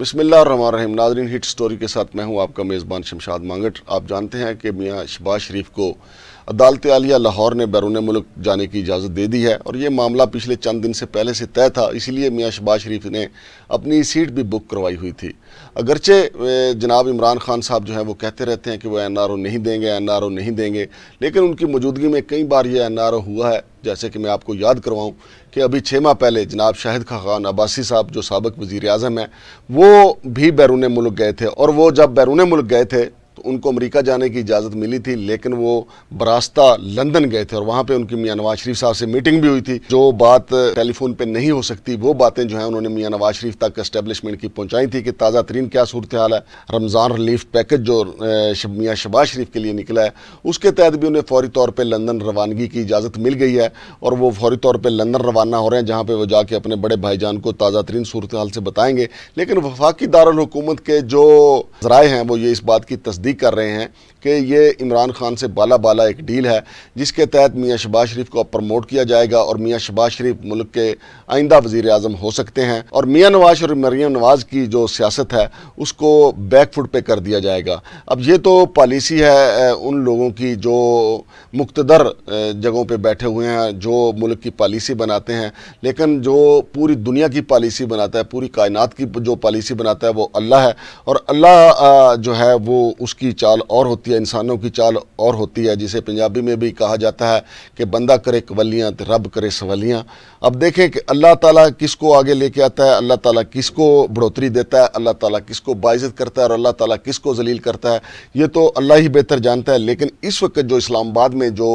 बसमिल्लाम नाजरीन hit story के साथ मैं हूं आपका मेज़बान शमशाद मांगट आप जानते हैं कि मियाँ शबाज शरीफ को अदालत आलिया लाहौर ने बैरून मुल्क जाने की इजाज़त दे दी है और ये मामला पिछले चंद दिन से पहले से तय था इसीलिए मियाँ शबाज शरीफ ने अपनी सीट भी बुक करवाई हुई थी अगरचे जनाब इमरान खान साहब जो हैं वो कहते रहते हैं कि वो एन आर ओ नहीं देंगे एन आर ओ नहीं देंगे लेकिन उनकी मौजूदगी में कई बार ये एन आर ओ हुआ है जैसे कि मैं आपको याद करवाऊँ कि अभी छः माह पहले जनाब शाहिद खान अब्बासी साहब जो सबक वज़ी अजम हैं वो भी बैरून मुल्क गए थे और वो जब बैरून मुल्क गए थे तो उनको अमेरिका जाने की इजाज़त मिली थी लेकिन वो बरास्ता लंदन गए थे और वहाँ पे उनकी मियाँ नवाज शरीफ साहब से मीटिंग भी हुई थी जो बात टेलीफोन पे नहीं हो सकती वो बातें जो हैं उन्होंने मियाँ नवाज शरीफ तक इस्टेबलिशमेंट की पहुँचाई थी कि ताज़ा तरीन क्या सूरत हाल है रमज़ान रिलीफ पैकेज जो मियाँ शबाज शरीफ के लिए निकला है उसके तहत भी उन्हें फौरी तौर पर लंदन रवानगी की इजाज़त मिल गई है और वो फौरी तौर पर लंदन रवाना हो रहे हैं जहाँ पर वो जाके अपने बड़े भाईजान को ताज़ा तरीन सूरत हाल से बताएँगे लेकिन वफाकी दारकूमत के जो जराए हैं वो ये इस बात की तस्दीक तस्दीक कर रहे हैं कि ये इमरान खान से बाला बाला एक डील है जिसके तहत मियाँ शबाज शरीफ को प्रमोट किया जाएगा और मियाँ शबाज शरीफ मुल्क के आइंदा वज़ी अजम हो सकते हैं और मियाँ नवाज और मरिया नवाज की जो सियासत है उसको बैकफुट पर कर दिया जाएगा अब ये तो पॉलिसी है उन लोगों की जो मुख्तर जगहों पर बैठे हुए हैं जो मुल्क की पॉलिसी बनाते हैं लेकिन जो पूरी दुनिया की पॉलिसी बनाता है पूरी कायनात की जो पॉलिसी बनाता है वो अल्लाह है और अल्लाह जो है वो उस उसकी चाल और होती है इंसानों की चाल और होती है जिसे पंजाबी में भी कहा जाता है कि बंदा करे कवलियाँ तो रब करे सवलियाँ अब देखें कि अल्लाह ताला किसको आगे लेके आता है अल्लाह ताला किसको बढ़ोतरी देता है अल्लाह ताला किसको बाइज़त करता है और अल्लाह ताला किसको जलील करता है ये तो अल्लाह ही बेहतर जानता है लेकिन इस वक्त जो इस्लामाबाद में जो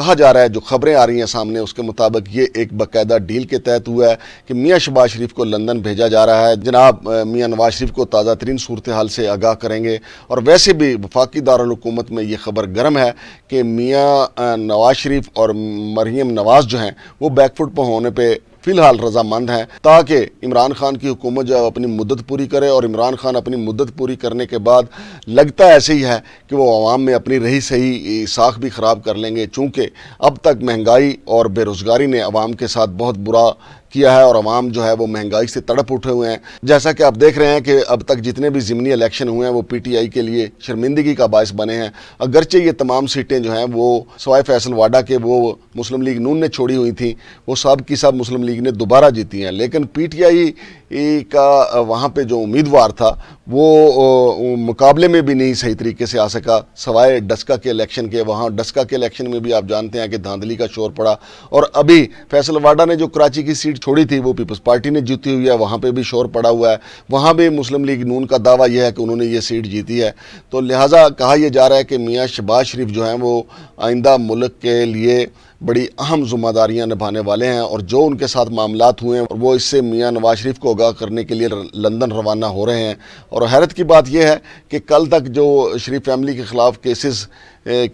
कहा जा रहा है जो खबरें आ रही हैं सामने उसके मुताबिक ये एक बाकायदा डील के तहत हुआ है कि मियाँ शबाज शरीफ को लंदन भेजा जा रहा है जनाब मियाँ नवाज शरीफ को ताज़ा तरीन सूरत हाल से आगाह करेंगे और वैसे भी वफाकी दारकूमत में ये खबर गर्म है कि मियाँ नवाज शरीफ और मरीम नवाज जो हैं वो बैकफुट पर होने पर फिलहाल रजामंद हैं ताकि इमरान खान की हुकूमत जो है अपनी मुद्दत पूरी करे और इमरान खान अपनी मुद्दत पूरी करने के बाद लगता ऐसे ही है कि वो आवाम में अपनी रही सही साख भी ख़राब कर लेंगे चूँकि अब तक महंगाई और बेरोज़गारी ने आवाम के साथ बहुत बुरा किया है और आवाम जो है वो महंगाई से तड़प उठे हुए हैं जैसा कि आप देख रहे हैं कि अब तक जितने भी ज़मनी इलेक्शन हुए हैं वो पी टी आई के लिए शर्मिंदगी का बायस बने हैं अगरचे ये तमाम सीटें जो हैं वो सवाई फैसल वाडा के वो मुस्लिम लीग नून ने छोड़ी हुई थी वो सब की सब मुस्लिम लीग ने दोबारा जीती हैं लेकिन पी टी आई का वहाँ पे जो उम्मीदवार था वो मुकाबले में भी नहीं सही तरीके से आ सका सवाए डस्का के इलेक्शन के वहाँ डस्का के इलेक्शन में भी आप जानते हैं कि धांधली का शोर पड़ा और अभी फैसलवाडा ने जो कराची की सीट छोड़ी थी वो पीपल्स पार्टी ने जीती हुई है वहाँ पे भी शोर पड़ा हुआ है वहाँ भी मुस्लिम लीग नून का दावा यह है कि उन्होंने ये सीट जीती है तो लिहाजा कहा यह जा रहा है कि मियाँ शबाज शरीफ जो हैं वो आइंदा मुल्क के लिए बड़ी अहम जिम्मेदारियां निभाने वाले हैं और जो उनके साथ मामला हुए हैं और वो इससे मियाँ नवाज शरीफ को आगाह करने के लिए लंदन रवाना हो रहे हैं और हैरत की बात यह है कि कल तक जो शरीफ फैमिली के ख़िलाफ़ केसेस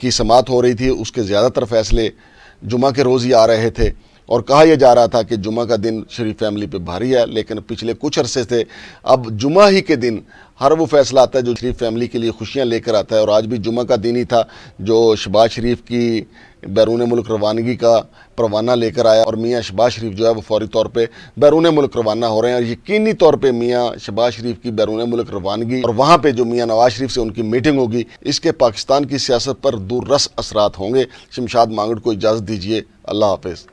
की समात हो रही थी उसके ज़्यादातर फ़ैसले जुमा के रोज़ ही आ रहे थे और कहा यह जा रहा था कि जुमा का दिन शरीफ फैमिली पर भारी है लेकिन पिछले कुछ अरसे से अब जुमा ही के दिन हर वो फैसला आता है जो शरीफ फैमिली के लिए खुशियाँ लेकर आता है और आज भी जुमा का दिन ही था जो शबाज शरीफ की बैरून मुल्क रवानगी का परवाना लेकर आया और मियाँ शबाज शरीफ जो है वो फौरी तौर पर बैरून मुल्क रवाना हो रहे हैं और यकीनी तौर पर मियाँ शबाज शरीफ की बैरून मुल्क रवानगी और वहाँ पर जो मियाँ नवाज शरीफ से उनकी मीटिंग होगी इसके पाकिस्तान की सियासत पर दूरस असरात होंगे शमशाद मांगड़ को इजाज़त दीजिए अल्लाह हाफिज़